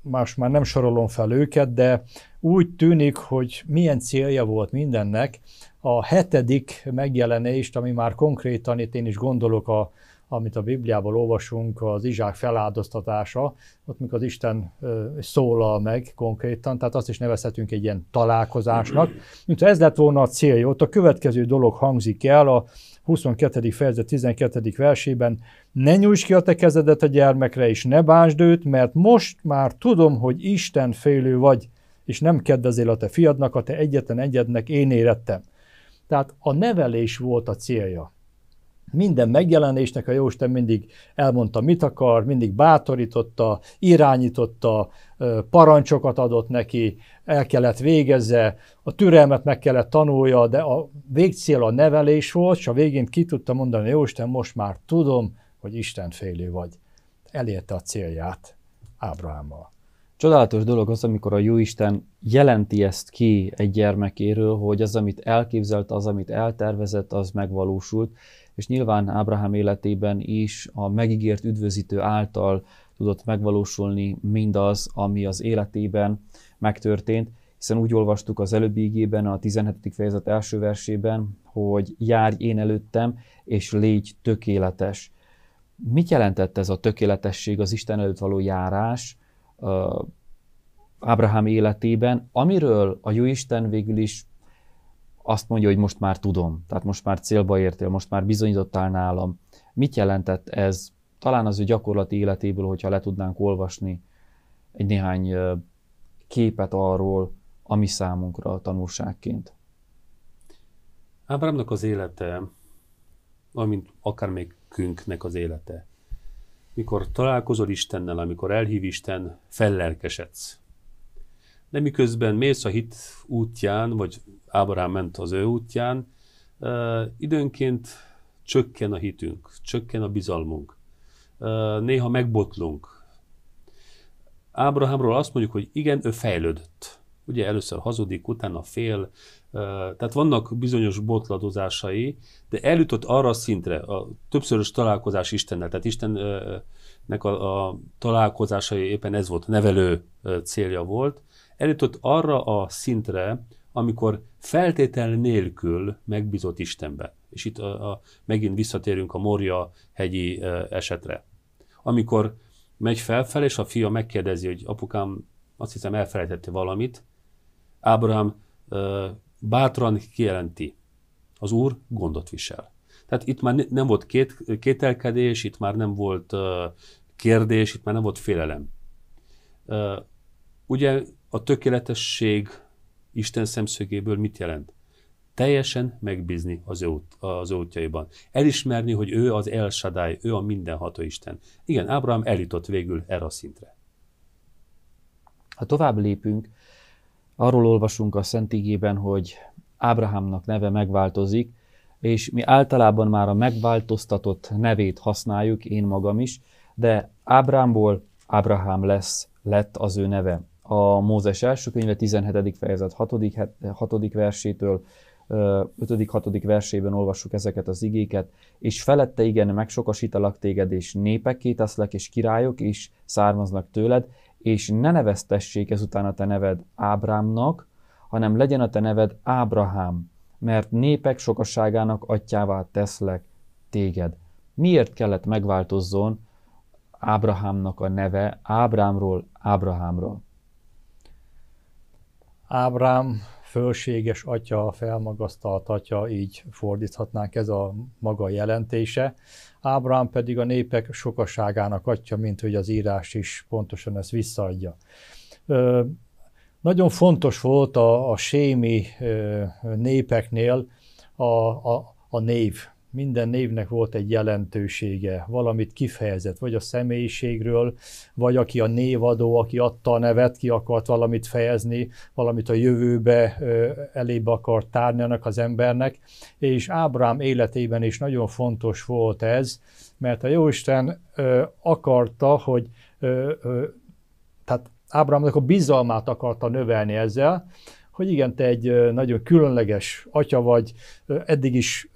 más már nem sorolom fel őket, de úgy tűnik, hogy milyen célja volt mindennek a hetedik megjelenést, ami már konkrétan itt én is gondolok a, amit a Bibliából olvasunk, az Izsák feláldoztatása, ott mikor az Isten szólal meg konkrétan, tehát azt is nevezhetünk egy ilyen találkozásnak. Mint ez lett volna a célja, ott a következő dolog hangzik el, a 22. fejezet 12. versében, ne nyújts ki a te kezedet a gyermekre, és ne bánsd őt, mert most már tudom, hogy Isten félő vagy, és nem kedvezél a te fiadnak, a te egyetlen egyednek én érettem. Tehát a nevelés volt a célja minden megjelenésnek a Jóisten mindig elmondta, mit akar, mindig bátorította, irányította, parancsokat adott neki, el kellett végezze, a türelmet meg kellett tanulja, de a végcél a nevelés volt, és a végén ki tudta mondani, Jóisten, most már tudom, hogy Isten félő vagy. Elérte a célját Ábrahámmal. Csodálatos dolog az, amikor a Jóisten jelenti ezt ki egy gyermekéről, hogy az, amit elképzelt, az, amit eltervezett, az megvalósult, és nyilván Ábrahám életében is a megígért üdvözítő által tudott megvalósulni mindaz, ami az életében megtörtént, hiszen úgy olvastuk az előbbi igében, a 17. fejezet első versében, hogy járj én előttem, és légy tökéletes. Mit jelentett ez a tökéletesség, az Isten előtt való járás? Ábrahám életében, amiről a Jóisten végül is azt mondja, hogy most már tudom, tehát most már célba értél, most már bizonyítottál nálam. Mit jelentett ez talán az ő gyakorlati életéből, hogyha le tudnánk olvasni egy néhány képet arról, ami számunkra a tanulságként? Ábrámnak az élete, amint akármelyikünknek az élete, mikor találkozol Istennel, amikor elhív Isten, fellelkesedsz de miközben mész a hit útján, vagy Ábrahám ment az ő útján, időnként csökken a hitünk, csökken a bizalmunk, néha megbotlunk. Ábrahámról azt mondjuk, hogy igen, ő fejlődött. Ugye először hazudik, utána fél, tehát vannak bizonyos botladozásai, de eljutott arra a szintre, a többszörös találkozás Istennel, tehát Istennek a, a találkozásai éppen ez volt, nevelő célja volt, eljutott arra a szintre, amikor feltétel nélkül megbízott Istenbe. És itt a, a, megint visszatérünk a Moria hegyi e, esetre. Amikor megy felfel, és a fia megkérdezi, hogy apukám, azt hiszem elfelejtette valamit, Ábrahám e, bátran kijelenti, az úr gondot visel. Tehát itt már nem volt két, kételkedés, itt már nem volt uh, kérdés, itt már nem volt félelem. Uh, ugye a tökéletesség Isten szemszögéből mit jelent? Teljesen megbízni az, ő, az útjaiban. Elismerni, hogy ő az elsadály, ő a mindenható Isten. Igen, Ábrahám elított végül erre a szintre. Ha tovább lépünk, arról olvasunk a Igében, hogy Ábrahámnak neve megváltozik, és mi általában már a megváltoztatott nevét használjuk, én magam is, de Ábrámból Ábrahám lesz, lett az ő neve a Mózes első könyve 17. fejezet 6. 6. versétől 5.-6. versében olvassuk ezeket az igéket, és felette igen, megsokasítalak téged, és népek kéteszlek, és királyok is származnak tőled, és ne neveztessék ezután a te neved Ábrámnak, hanem legyen a te neved Ábrahám, mert népek sokasságának atyává teszlek téged. Miért kellett megváltozzon Ábrahámnak a neve Ábrámról Ábrahámról? Ábrám fölséges atya, felmagasztalt atya, így fordíthatnánk ez a maga jelentése. Ábrám pedig a népek sokaságának atya, mint hogy az írás is pontosan ezt visszaadja. Ö, nagyon fontos volt a, a sémi ö, népeknél a, a, a név, minden névnek volt egy jelentősége, valamit kifejezett, vagy a személyiségről, vagy aki a névadó, aki adta a nevet, ki akart valamit fejezni, valamit a jövőbe elébe akart tárni annak az embernek, és Ábrám életében is nagyon fontos volt ez, mert a Jóisten akarta, hogy tehát Ábrámnak a bizalmát akarta növelni ezzel, hogy igen, te egy nagyon különleges atya vagy, eddig is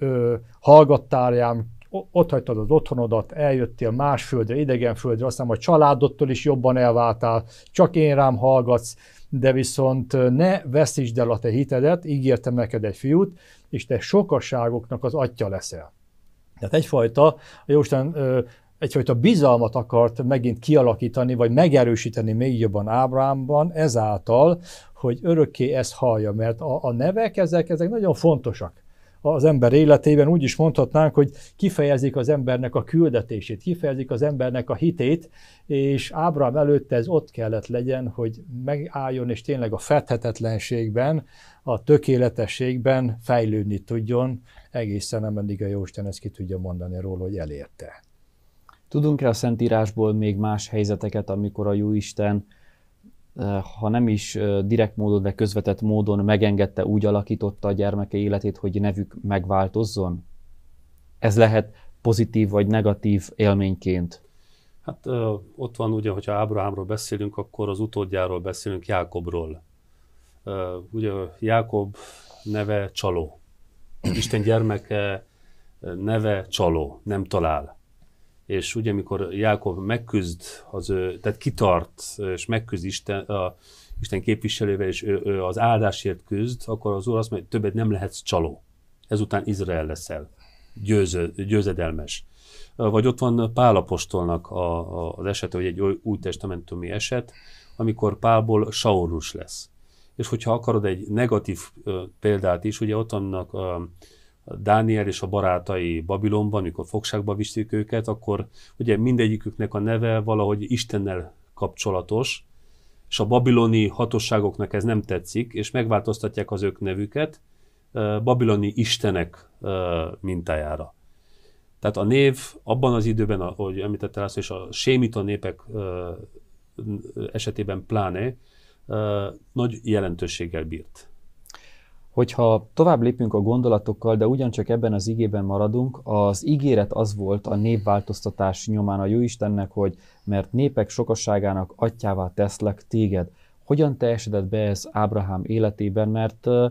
hallgattál rám, ott hagytad az otthonodat, eljöttél más földre, idegen földre, aztán a családodtól is jobban elváltál, csak én rám hallgatsz, de viszont ne veszítsd el a te hitedet, ígértem neked egy fiút, és te sokasságoknak az atya leszel. Tehát egyfajta, Jóisten egyfajta bizalmat akart megint kialakítani, vagy megerősíteni még jobban Ábrámban ezáltal, hogy örökké ezt hallja, mert a, a nevek ezek, ezek nagyon fontosak az ember életében. Úgy is mondhatnánk, hogy kifejezik az embernek a küldetését, kifejezik az embernek a hitét, és Ábrám előtte ez ott kellett legyen, hogy megálljon, és tényleg a fethetetlenségben, a tökéletességben fejlődni tudjon, egészen ameddig a Jóisten ezt ki tudja mondani róla, hogy elérte. Tudunk-e a Szentírásból még más helyzeteket, amikor a Jóisten, eh, ha nem is eh, direkt módon, de közvetett módon megengedte, úgy alakította a gyermeke életét, hogy nevük megváltozzon? Ez lehet pozitív vagy negatív élményként. Hát eh, ott van ugye, hogyha Ábrahámról beszélünk, akkor az utódjáról beszélünk, Jákobról. ugye Jákob neve csaló. Isten gyermeke neve csaló, nem talál és ugye amikor Jákob megküzd, az ő, tehát kitart, és megküzd Isten, a, Isten képviselővel, és ő, ő az áldásért küzd, akkor az Úr azt mondja, többet nem lehetsz csaló. Ezután Izrael leszel. Győző, győzedelmes. Vagy ott van Pálapostolnak a, a, az esete, vagy egy új testamentumi eset, amikor Pálból Saulus lesz. És hogyha akarod egy negatív ö, példát is, ugye ott vannak ö, Dániel és a barátai Babilonban, mikor fogságba viszik őket, akkor ugye mindegyiküknek a neve valahogy Istennel kapcsolatos, és a babiloni hatóságoknak ez nem tetszik, és megváltoztatják az ők nevüket babiloni istenek mintájára. Tehát a név abban az időben, ahogy említettem azt, és a sémita népek esetében pláne nagy jelentőséggel bírt. Hogyha tovább lépünk a gondolatokkal, de ugyancsak ebben az igében maradunk, az ígéret az volt a népváltoztatás nyomán a Jóistennek, hogy mert népek sokasságának atyává teszlek téged. Hogyan teljesedett be ez Ábrahám életében, mert uh,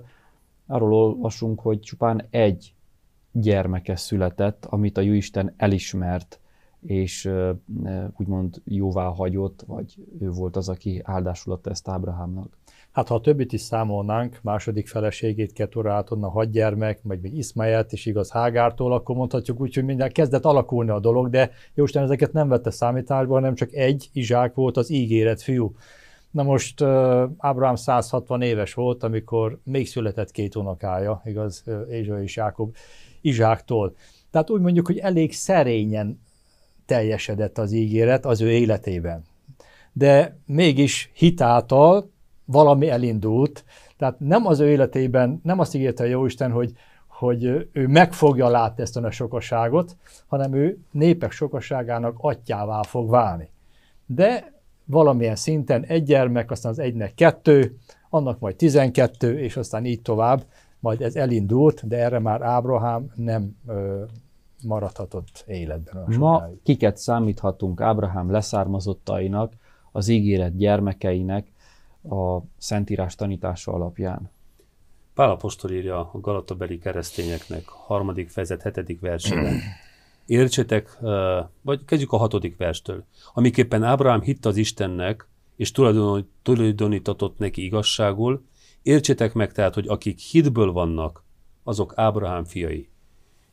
arról olvasunk, hogy csupán egy gyermeke született, amit a Jóisten elismert, és uh, úgymond jóvá hagyott, vagy ő volt az, aki áldásulatta ezt Ábrahámnak. Hát ha a többit is számolnánk, második feleségét, Átonna, hadgyermek, meg még Iszmáját is igaz Hágártól, akkor mondhatjuk úgy, hogy minden kezdett alakulni a dolog, de Jóisten ezeket nem vette számításba, hanem csak egy Izsák volt az ígéret fiú. Na most uh, Ábrám 160 éves volt, amikor még született két unokája, igaz, Ézsa és Jákob, Izsáktól. Tehát úgy mondjuk, hogy elég szerényen teljesedett az ígéret az ő életében. De mégis hitáltal, valami elindult. Tehát nem az ő életében, nem azt ígérte a Jóisten, hogy, hogy ő meg fogja látni ezt a sokaságot, hanem ő népek sokaságának atyává fog válni. De valamilyen szinten egy gyermek, aztán az egynek kettő, annak majd tizenkettő, és aztán így tovább, majd ez elindult, de erre már Ábrahám nem ö, maradhatott életben. Ma kiket számíthatunk Ábrahám leszármazottainak, az ígéret gyermekeinek, a Szentírás tanítása alapján. Pál apostol írja a Galatabeli keresztényeknek, harmadik fejezet, hetedik versében. Értsetek, vagy kezdjük a hatodik verstől. Amiképpen Ábrahám hitt az Istennek, és tulajdonítatott neki igazságul, értsetek meg tehát, hogy akik hitből vannak, azok Ábrahám fiai.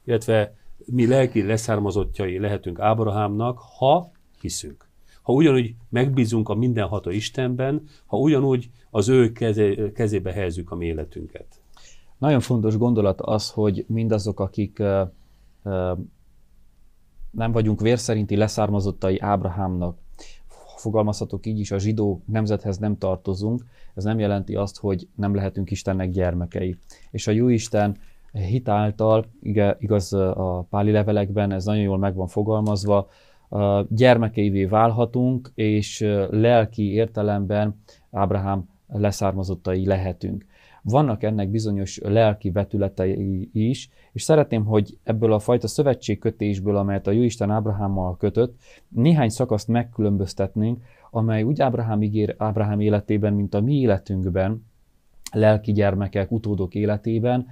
Illetve mi lelki leszármazottjai lehetünk Ábrahámnak, ha hiszünk ha ugyanúgy megbízunk a mindenható Istenben, ha ugyanúgy az ő keze, kezébe helyezzük a mi életünket. Nagyon fontos gondolat az, hogy mindazok, akik uh, uh, nem vagyunk vérszerinti leszármazottai Ábrahámnak, fogalmazhatok így is, a zsidó nemzethez nem tartozunk, ez nem jelenti azt, hogy nem lehetünk Istennek gyermekei. És a jó Isten hitáltal, igaz a páli levelekben, ez nagyon jól meg van fogalmazva, gyermekeivé válhatunk, és lelki értelemben Ábrahám leszármazottai lehetünk. Vannak ennek bizonyos lelki vetületei is, és szeretném, hogy ebből a fajta szövetségkötésből, amelyet a Jóisten Ábrahámmal kötött, néhány szakaszt megkülönböztetnénk, amely úgy Ábrahám ígér Ábrahám életében, mint a mi életünkben, lelki gyermekek, utódok életében,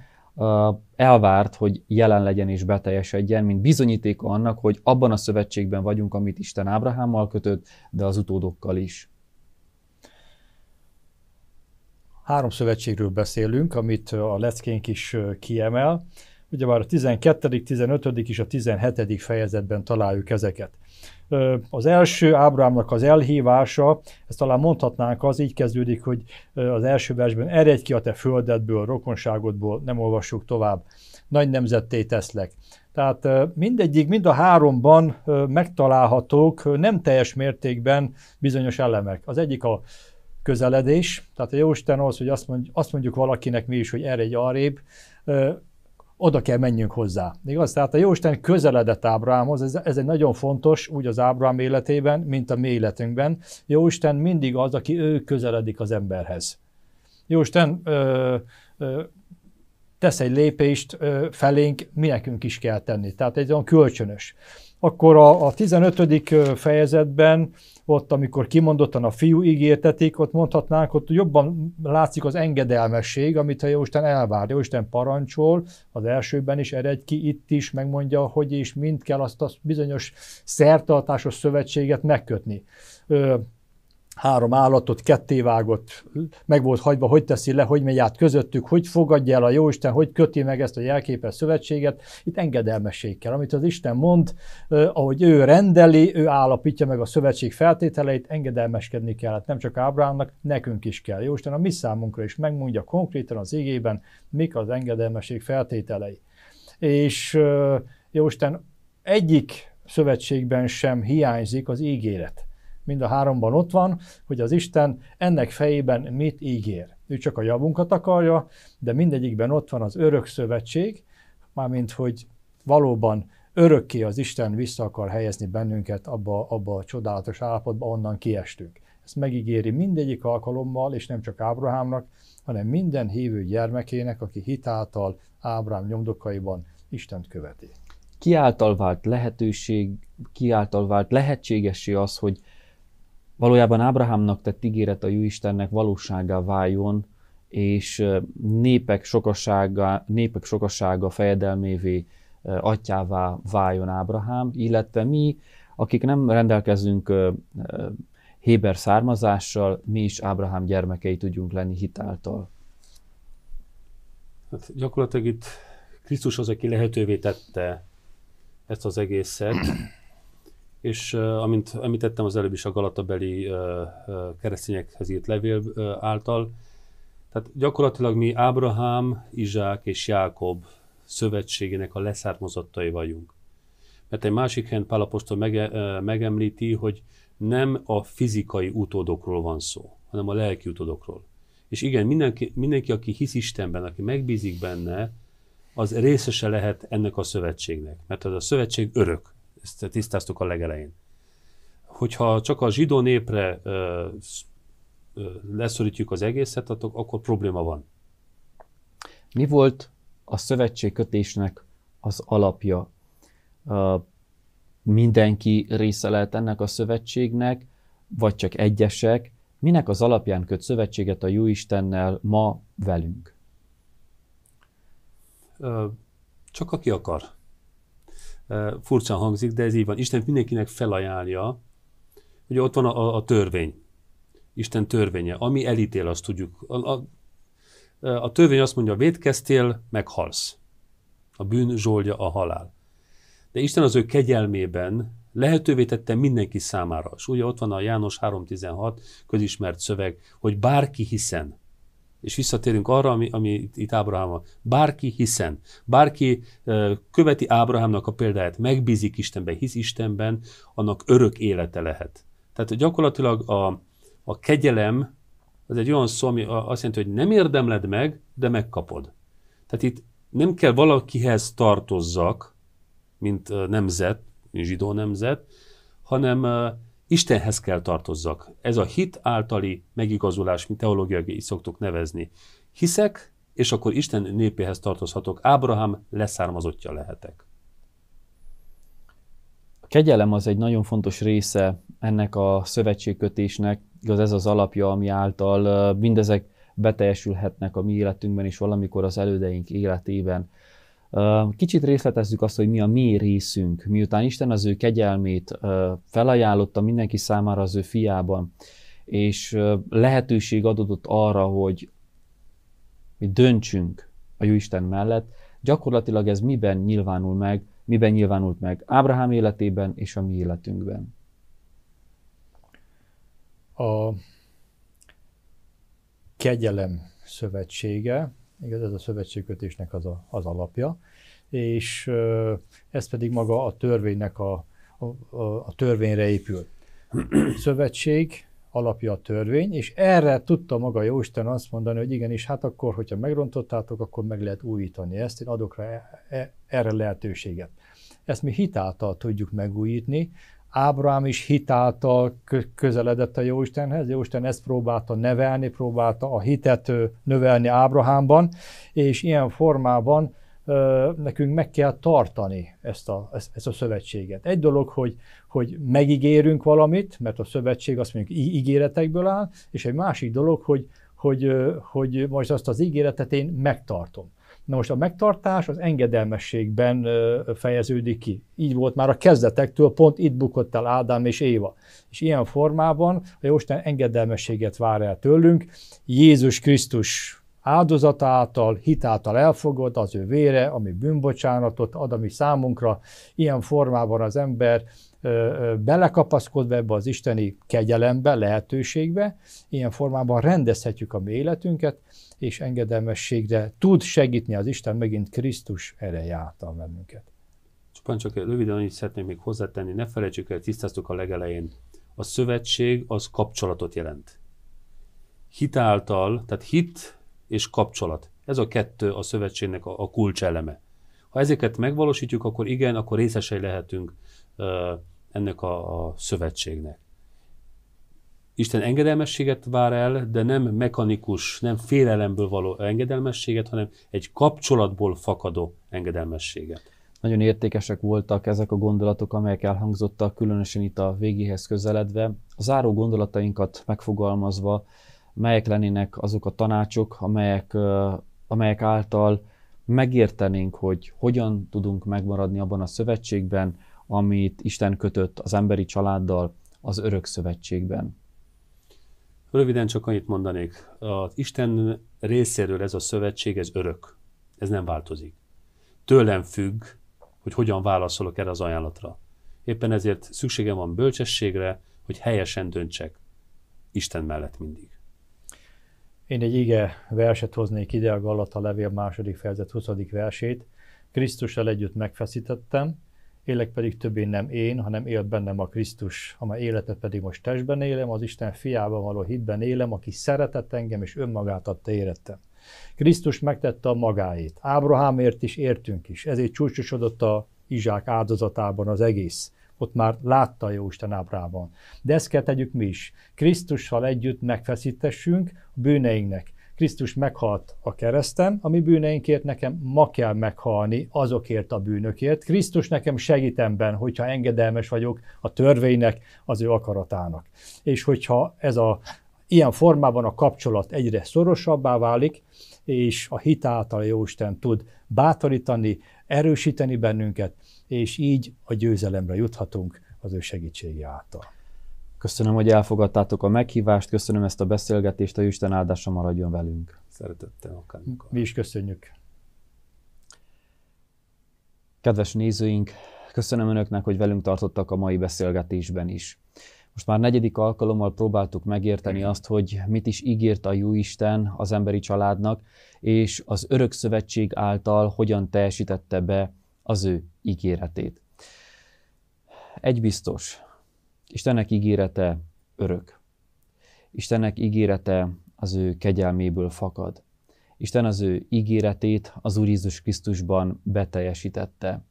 elvárt, hogy jelen legyen és beteljesedjen, mint bizonyíték annak, hogy abban a szövetségben vagyunk, amit Isten Ábrahámmal kötött, de az utódokkal is. Három szövetségről beszélünk, amit a leckénk is kiemel. ugye, már a 12., 15. és a 17. fejezetben találjuk ezeket. Az első Ábrámnak az elhívása, ezt talán mondhatnánk, az így kezdődik, hogy az első versben eredj ki a te földedből, rokonságodból, nem olvassuk tovább, nagy nemzetté teszlek. Tehát mindegyik, mind a háromban megtalálhatók nem teljes mértékben bizonyos elemek. Az egyik a közeledés, tehát a Jóisten az, hogy azt, azt mondjuk valakinek mi is, hogy egy arrébb, oda kell menjünk hozzá. Igaz? Tehát a Jóisten közeledett Ábrahámhoz, ez, ez egy nagyon fontos, úgy az Ábrahám életében, mint a mi életünkben. Jóisten mindig az, aki ő közeledik az emberhez. Jóisten ö, ö, tesz egy lépést ö, felénk, mi nekünk is kell tenni. Tehát egy olyan kölcsönös akkor a, a 15. fejezetben, ott amikor kimondottan a fiú ígértetik, ott mondhatnánk, ott jobban látszik az engedelmesség, amit a Jóisten elvár. Jóisten parancsol, az elsőben is ered ki, itt is megmondja, hogy és mind kell azt a bizonyos szertartásos szövetséget megkötni három állatot kettévágott, meg volt hagyva, hogy teszi le, hogy megy át közöttük, hogy fogadja el a Jóisten, hogy köti meg ezt a jelképes szövetséget. Itt kell, amit az Isten mond, ahogy ő rendeli, ő állapítja meg a szövetség feltételeit, engedelmeskedni kell. Hát nem csak Ábrámnak, nekünk is kell. Jóisten a mi számunkra is megmondja konkrétan az igében, mik az engedelmesség feltételei. És Jóisten egyik szövetségben sem hiányzik az ígéret mind a háromban ott van, hogy az Isten ennek fejében mit ígér. Ő csak a javunkat akarja, de mindegyikben ott van az örök szövetség, mármint hogy valóban örökké az Isten vissza akar helyezni bennünket abba, abba a csodálatos állapotba, onnan kiestünk. Ezt megígéri mindegyik alkalommal, és nem csak Ábrahámnak, hanem minden hívő gyermekének, aki hitáltal Ábrám nyomdokaiban Istent követi. Kiáltal vált lehetőség, kiáltal vált lehetségessé az, hogy Valójában Ábrahámnak tett ígéret a Jóistennek valóságá váljon, és népek sokasága népek sokasága fejedelmévé atyává váljon Ábrahám, illetve mi, akik nem rendelkezünk Héber származással, mi is Ábrahám gyermekei tudjunk lenni hitáltal. Hát gyakorlatilag itt Krisztus az, aki lehetővé tette ezt az egészet, és amint említettem az előbb is a galatabeli keresztényekhez írt levél által, tehát gyakorlatilag mi Ábrahám, Izsák és Jákob szövetségének a leszármazottai vagyunk. Mert egy másik helyen Pálapostól mege, megemlíti, hogy nem a fizikai utódokról van szó, hanem a lelki utódokról. És igen, mindenki, mindenki, aki hisz Istenben, aki megbízik benne, az részese lehet ennek a szövetségnek, mert az a szövetség örök ezt tisztáztuk a legelején. Hogyha csak a zsidó népre ö, ö, leszorítjuk az egészet, akkor probléma van. Mi volt a szövetségkötésnek az alapja? Ö, mindenki része lehet ennek a szövetségnek, vagy csak egyesek? Minek az alapján köt szövetséget a Jóistennel ma velünk? Ö, csak aki akar. Furcsán hangzik, de ez így van. Isten mindenkinek felajánlja, hogy ott van a, a, a törvény. Isten törvénye. Ami elítél, azt tudjuk. A, a, a törvény azt mondja, védkeztél, meghalsz. A bűn zsolja a halál. De Isten az ő kegyelmében lehetővé tette mindenki számára. És ugye ott van a János 3.16 közismert szöveg, hogy bárki hiszen és visszatérünk arra, ami, ami itt, Ábrahám van. Bárki hiszen, bárki követi Ábrahámnak a példáját, megbízik Istenben, hisz Istenben, annak örök élete lehet. Tehát gyakorlatilag a, a kegyelem az egy olyan szó, ami azt jelenti, hogy nem érdemled meg, de megkapod. Tehát itt nem kell valakihez tartozzak, mint nemzet, mint zsidó nemzet, hanem Istenhez kell tartozzak. Ez a hit általi megigazulás, mint teológiai is szoktuk nevezni. Hiszek, és akkor Isten népéhez tartozhatok. Ábrahám leszármazottja lehetek. A kegyelem az egy nagyon fontos része ennek a szövetségkötésnek, igaz ez az alapja, ami által mindezek beteljesülhetnek a mi életünkben, és valamikor az elődeink életében. Kicsit részletezzük azt, hogy mi a mi részünk, miután Isten az ő kegyelmét felajánlotta mindenki számára az ő fiában, és lehetőség adódott arra, hogy mi döntsünk a jó Isten mellett, gyakorlatilag ez miben nyilvánul meg, miben nyilvánult meg Ábrahám életében és a mi életünkben. A kegyelem szövetsége, Igaz, ez a szövetségkötésnek az, a, az alapja, és ez pedig maga a törvénynek a, a, a törvényre épül. Szövetség alapja a törvény, és erre tudta maga Jóisten azt mondani, hogy igenis, hát akkor, hogyha megrontottátok, akkor meg lehet újítani ezt, én adok rá e, e, erre lehetőséget. Ezt mi hitáltal tudjuk megújítni, Ábrám is hitáltal közeledett a Jóistenhez, Jóisten ezt próbálta nevelni, próbálta a hitet növelni Ábrahámban, és ilyen formában ö, nekünk meg kell tartani ezt a, ezt a szövetséget. Egy dolog, hogy, hogy megígérünk valamit, mert a szövetség azt mondjuk ígéretekből áll, és egy másik dolog, hogy, hogy, hogy, hogy most azt az ígéretet én megtartom. Na most a megtartás az engedelmességben fejeződik ki. Így volt már a kezdetektől, pont itt bukott el Ádám és Éva. És ilyen formában a Jóisten engedelmességet vár el tőlünk. Jézus Krisztus áldozata által, által elfogott, az ő vére, ami bűnbocsánatot ad, ami számunkra ilyen formában az ember belekapaszkodva ebbe az isteni kegyelembe, lehetőségbe, ilyen formában rendezhetjük a mi életünket, és engedelmességre tud segíteni az Isten megint Krisztus ereje által bennünket. Csupán csak röviden annyit szeretném még hozzátenni, ne felejtsük el, tisztáztuk a legelején. A szövetség az kapcsolatot jelent. által, tehát hit és kapcsolat. Ez a kettő a szövetségnek a, a kulcseleme. Ha ezeket megvalósítjuk, akkor igen, akkor részesei lehetünk ennek a, a szövetségnek. Isten engedelmességet vár el, de nem mechanikus, nem félelemből való engedelmességet, hanem egy kapcsolatból fakadó engedelmességet. Nagyon értékesek voltak ezek a gondolatok, amelyek elhangzottak, különösen itt a végéhez közeledve. A záró gondolatainkat megfogalmazva, melyek lennének azok a tanácsok, amelyek, amelyek által megértenénk, hogy hogyan tudunk megmaradni abban a szövetségben, amit Isten kötött az emberi családdal az örök szövetségben. Röviden csak annyit mondanék. Az Isten részéről ez a szövetség, ez örök. Ez nem változik. Tőlem függ, hogy hogyan válaszolok erre az ajánlatra. Éppen ezért szükségem van bölcsességre, hogy helyesen döntsek. Isten mellett mindig. Én egy ige verset hoznék ide, a Galata levél második fejezet 20. versét. Krisztussal együtt megfeszítettem, élek pedig többé nem én, hanem él bennem a Krisztus, amely életet pedig most testben élem, az Isten fiában való hitben élem, aki szeretett engem és önmagát adta érettem. Krisztus megtette a magáét. Ábrahámért is értünk is, ezért csúcsosodott a Izsák áldozatában az egész ott már látta Jóisten ábrában. De ezt kell tegyük mi is. Krisztussal együtt megfeszítessünk a bűneinknek, Krisztus meghalt a kereszten, a mi bűneinkért nekem ma kell meghalni azokért a bűnökért. Krisztus nekem segít ebben, hogyha engedelmes vagyok a törvénynek, az ő akaratának. És hogyha ez a ilyen formában a kapcsolat egyre szorosabbá válik, és a hit által Jóisten tud bátorítani, erősíteni bennünket, és így a győzelemre juthatunk az ő segítségi által. Köszönöm, hogy elfogadtátok a meghívást, köszönöm ezt a beszélgetést, a Isten áldása maradjon velünk. Szeretettel akármikor. Mi is köszönjük. Kedves nézőink, köszönöm Önöknek, hogy velünk tartottak a mai beszélgetésben is. Most már negyedik alkalommal próbáltuk megérteni azt, hogy mit is ígért a jó Isten az emberi családnak, és az örök szövetség által hogyan teljesítette be az ő ígéretét. Egy biztos, Istennek ígérete örök. Istennek ígérete az ő kegyelméből fakad. Isten az ő ígéretét az Úr Jézus Krisztusban beteljesítette.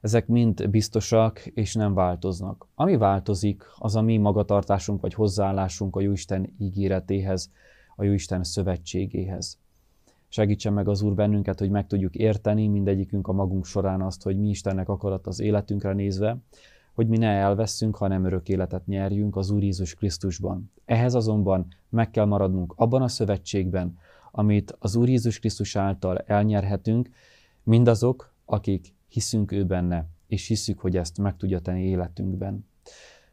Ezek mind biztosak és nem változnak. Ami változik, az a mi magatartásunk vagy hozzáállásunk a Jóisten ígéretéhez, a Jóisten szövetségéhez. Segítsen meg az Úr bennünket, hogy meg tudjuk érteni mindegyikünk a magunk során azt, hogy mi Istennek akarat az életünkre nézve, hogy mi ne elveszünk, hanem örök életet nyerjünk az Úr Jézus Krisztusban. Ehhez azonban meg kell maradnunk abban a szövetségben, amit az Úr Jézus Krisztus által elnyerhetünk, mindazok, akik hiszünk ő benne, és hiszük, hogy ezt meg tudja tenni életünkben.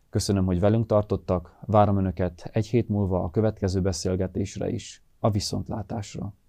Köszönöm, hogy velünk tartottak, várom Önöket egy hét múlva a következő beszélgetésre is, a viszontlátásra.